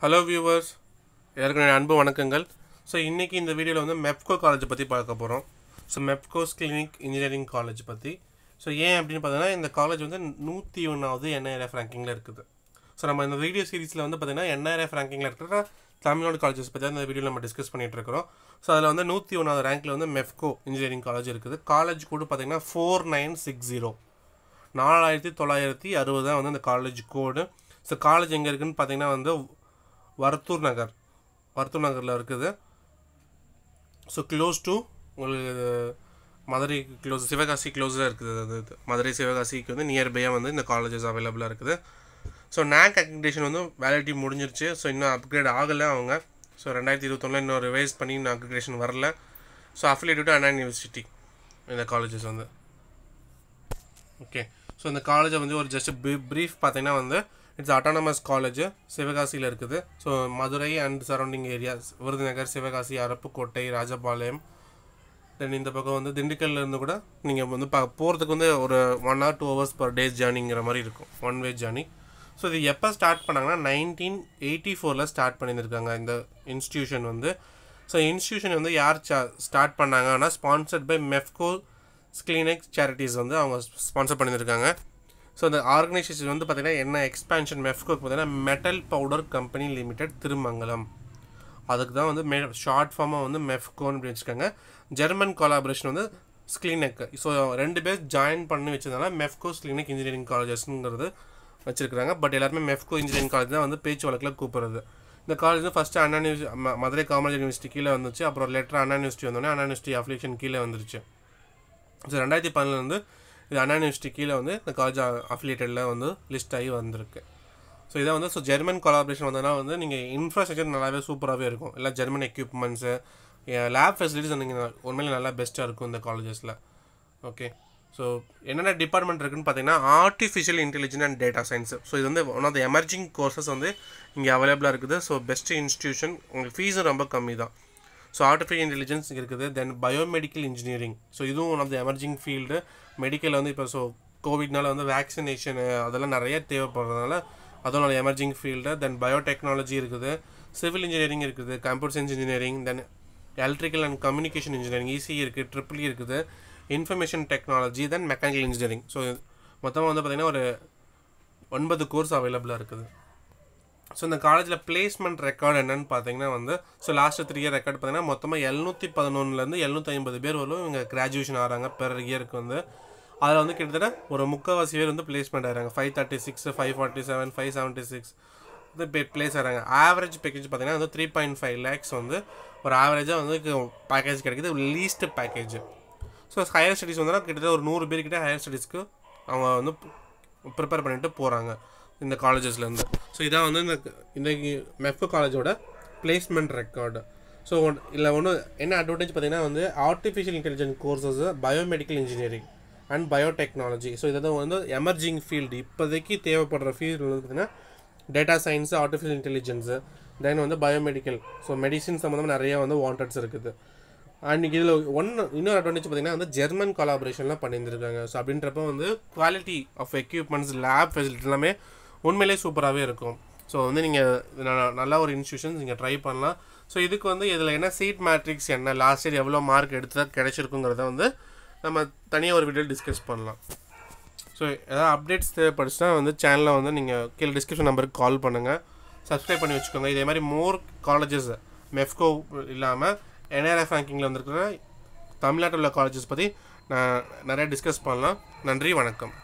hello viewers ஏற்கனவே அன்பு வணக்கங்கள் ஸோ இன்றைக்கி இந்த வீடியோவில் வந்து மெப்கோ காலேஜ் பற்றி பார்க்க போகிறோம் so Mepco Schlenk engineering college பற்றி ஸோ ஏன் அப்படின்னு பார்த்தீங்கன்னா இந்த காலேஜ் வந்து நூற்றி ஒன்றாவது என்ஐஆர்எஃப் ரேங்கிங்கில் இருக்குது ஸோ நம்ம இந்த வீடியோ சீரீஸில் வந்து பார்த்திங்கன்னா என்ஐஆர்எஃப் ரேங்கிங்கில் இருக்கிற தமிழ்நாடு காலேஜஸ் பற்றி அந்த வீடியோவில் நம்ம டிஸ்கஸ் பண்ணிகிட்டு இருக்கிறோம் ஸோ அதில் வந்து நூற்றி ஒன்றாவது ரேங்கில் வந்து மெப்கோ இன்ஜினியரிங் காலேஜ் இருக்குது காலேஜ் கூட பார்த்திங்கன்னா ஃபோர் நைன் சிக்ஸ் ஜீரோ நாலாயிரத்தி தொள்ளாயிரத்தி அறுபது தான் வந்து அந்த காலேஜ் கோடு ஸோ காலேஜ் எங்கே இருக்குதுன்னு பார்த்தீங்கன்னா வந்து வரத்தூர் நகர் வரத்தூர் நகரில் இருக்குது ஸோ க்ளோஸ் டு உங்களுக்கு மதுரை க்ளோஸ் சிவகாசி க்ளோஸில் இருக்குது அது இது மதுரை சிவகாசிக்கு வந்து நியர்பையாக வந்து இந்த காலேஜஸ் அவைலபிளாக இருக்குது ஸோ நேக் அக்ரிடேஷன் வந்து வேலிட்டி முடிஞ்சிருச்சு ஸோ இன்னும் அப்கிரேட் ஆகலை அவங்க ஸோ ரெண்டாயிரத்தி இருபத்தொன்னில் இன்னும் ரிவைஸ் பண்ணி இன்னும் அக்ரிடேஷன் வரல ஸோ அஃபிலேட்டு அண்ணா யூனிவர்சிட்டி இந்த காலேஜஸ் வந்து ஓகே ஸோ இந்த காலேஜை வந்து ஒரு ஜஸ்ட் ப்ரீஃப் பார்த்தீங்கன்னா வந்து இட்ஸ் அட்டானமஸ் காலேஜ் சிவகாசியில் இருக்குது so Madurai and surrounding areas Virudhunagar Sivakasi Aruppukottai Rajapalayam then இந்த பக்கம் வந்து திண்டுக்கல்லேருந்து கூட நீங்கள் வந்து பா போகிறதுக்கு வந்து ஒரு one or two hours per days ஜேர்னிங்கிற மாதிரி இருக்கும் ஒன் வே ஜேர்னி ஸோ இது எப்போ ஸ்டார்ட் பண்ணாங்கன்னா நைன்டீன் எயிட்டி ஃபோரில் ஸ்டார்ட் பண்ணியிருக்காங்க இந்த இன்ஸ்டியூஷன் வந்து ஸோ இன்ஸ்டியூஷன் வந்து யார் சா ஸ்டார்ட் பண்ணாங்கன்னா sponsored by Mepco Schlenk charities வந்து அவங்க ஸ்பான்சர் பண்ணியிருக்காங்க ஸோ அந்த ஆர்கனைசேஷன் வந்து பார்த்திங்கன்னா என்ன எக்ஸ்பேன்ஷன் மெஃப்கோக்கு பார்த்தீங்கன்னா metal powder company limited Thirumangalam அதுக்கு தான் வந்து மே ஷார்ட் ஃபார்மாக வந்து மெஃப்கோன்னு அப்படி வச்சுக்கோங்க ஜெர்மன் கொலாபரேஷன் வந்து ஸ்கிளினிக் ஸோ ரெண்டு பேர் ஜாயின் பண்ணி வச்சதுனால மெஃப்கோ ஸ்கிளினிக் இன்ஜினியரிங் காலேஜஸ்ங்கிறது வச்சுருக்காங்க பட் எல்லாருமே மெஃப்கோ இன்ஜினியரிங் காலேஜ் தான் வந்து பேச்சு வழக்கில் கூப்பிட்றது இந்த காலேஜ் வந்து first Anna university Madurai Kamaraj university கீழே வந்துச்சு அப்புறம் லெட்டர் அண்ணா யூனிவர்சிட்டி வந்தோடனே அண்ணா யூனிவர்சிட்டி அஃபிலேஷன் கீழே வந்துருச்சு ஸோ ரெண்டாயிரத்தி பதினொன்று வந்து இது அண்ணா யூனிவர்சிட்டி கீழே வந்து இந்த காலேஜ் அஃபிலியேட்டடில் வந்து லிஸ்ட் ஆகி வந்திருக்கு ஸோ இதை வந்து ஸோ ஜெர்மன் கொலாபரேஷன் வந்ததுனா வந்து நீங்கள் இன்ஃப்ராஸ்ட்ரக்சர் நல்லாவே சூப்பராகவே இருக்கும் எல்லா ஜெர்மன் எக்யூப்மெண்ட்ஸு லேப் ஃபெசிலிட்டிஸ் நீங்கள் உண்மையிலே நல்லா பெஸ்ட்டாக இருக்கும் இந்த காலேஜஸில் ஓகே ஸோ என்னென்ன டிபார்ட்மெண்ட் இருக்குதுன்னு பார்த்தீங்கன்னா artificial intelligence and data science so இது வந்து one of the emerging courses வந்து இங்கே அவைலபிளாக இருக்குது ஸோ பெஸ்ட் இன்ஸ்டியூஷன் உங்களுக்கு ஃபீஸும் ரொம்ப கம்மி தான் ஸோ ஆர்டிஃபிஷியல் இன்டெலிஜென்ஸ் இருக்குது தென் பயோமெடிக்கல் இன்ஜினியரிங் ஸோ இதுவும் one of the emerging field medical வந்து இப்போ ஸோ கோவிட்னால வந்து வேக்சினேஷனு அதெல்லாம் நிறைய தேவைப்படுறதுனால நல்ல எமர்ஜிங் ஃபீல்டு தென் பயோடெக்னாலஜி இருக்குது சிவில் இன்ஜினியரிங் இருக்குது computer science engineering then electrical and communication engineering EC இருக்குது ட்ரிபிள் இருக்குது information technology then mechanical engineering so மொத்தமாக வந்து பார்த்திங்கன்னா ஒரு ஒன்பது கோர்ஸ் அவைலபிளாக இருக்குது ஸோ இந்த காலேஜில் பிளேஸ்மெண்ட் ரெக்கார்டு என்னென்னு பார்த்தீங்கன்னா வந்து so last three year record பார்த்தீங்கன்னா மொத்தமாக எழுநூற்றி பதினொன்றுலேருந்து எழுநூற்றி ஐம்பது பேர் வரும் இவங்க கிராஜுவேஷன் ஆகிறாங்க பெர் இயருக்கு வந்து அதில் வந்து கிட்டத்தட்ட ஒரு முக்கால்வாசி பேர் வந்து பிளேஸ்மெண்ட் ஆகிறாங்க five thirty six five forty seven five seventy six வந்து பே பிளேஸ் ஆகிறாங்க ஆவரேஜ் பேக்கேஜ் பார்த்தீங்கன்னா வந்து த்ரீ பாயிண்ட் ஃபைவ் லேக்ஸ் வந்து ஒரு ஆவரேஜாக வந்து பேக்கேஜ் கிடைக்குது least package so higher studies வந்து கிட்டத்தட்ட ஒரு நூறு பேர்கிட்ட ஹையர் ஸ்டடீஸ்க்கு அவங்க வந்து ப்ரிப்பேர் பண்ணிட்டு போகிறாங்க இந்த காலேஜஸ்லேருந்து ஸோ இதான் வந்து இந்த இன்றைக்கி மெஃப்கோ காலேஜோட பிளேஸ்மெண்ட் ரெக்கார்டு ஸோ இல்லை ஒன்று என்ன அட்வான்டேஜ் பார்த்தீங்கன்னா வந்து artificial intelligence courses biomedical engineering and biotechnology so தான் வந்து எமர்ஜிங் ஃபீல்டு இப்போதைக்கு தேவைப்படுற ஃபீல்டு வந்து பார்த்திங்கன்னா data science artificial intelligence then வந்து பயோமெடிக்கல் ஸோ மெடிசின் சம்மந்தமாக நிறைய வந்து வாண்டட்ஸ் இருக்குது அண்ட் இதில் ஒன்று இன்னொரு அட்வான்டேஜ் பார்த்திங்கன்னா வந்து ஜெர்மன் கொலாபரேஷன்லாம் பண்ணியிருந்திருக்காங்க ஸோ அப்படின்றப்ப வந்து quality of equipments lab facility எல்லாமே உண்மையிலே சூப்பராகவே இருக்கும் ஸோ வந்து நீங்கள் நல்ல ஒரு இன்ஸ்டியூஷன்ஸ் நீங்கள் ட்ரை பண்ணலாம் ஸோ இதுக்கு வந்து இதில் என்ன சீட் மேட்ரிக்ஸ் என்ன லாஸ்ட் இயர் எவ்வளோ மார்க் எடுத்தால் கிடைச்சிருக்குங்கிறத வந்து நம்ம தனியாக ஒரு வீடியோ டிஸ்கஸ் பண்ணலாம் ஸோ எதாவது அப்டேட்ஸ் தேவைப்படுச்சுன்னா வந்து சேனலில் வந்து நீங்கள் கீழே டிஸ்கிரிப்ஷன் நம்பருக்கு கால் பண்ணுங்கள் சப்ஸ்கிரைப் பண்ணி வச்சுக்கோங்க இதே மாதிரி மோர் காலேஜஸ் மெஃப்கோ இல்லாமல் என்ஆர்எஃப் ரேங்கிங்கில் வந்திருக்கிற தமிழ்நாட்டில் உள்ள காலேஜஸ் பற்றி நான் நிறையா டிஸ்கஸ் பண்ணலாம் நன்றி வணக்கம்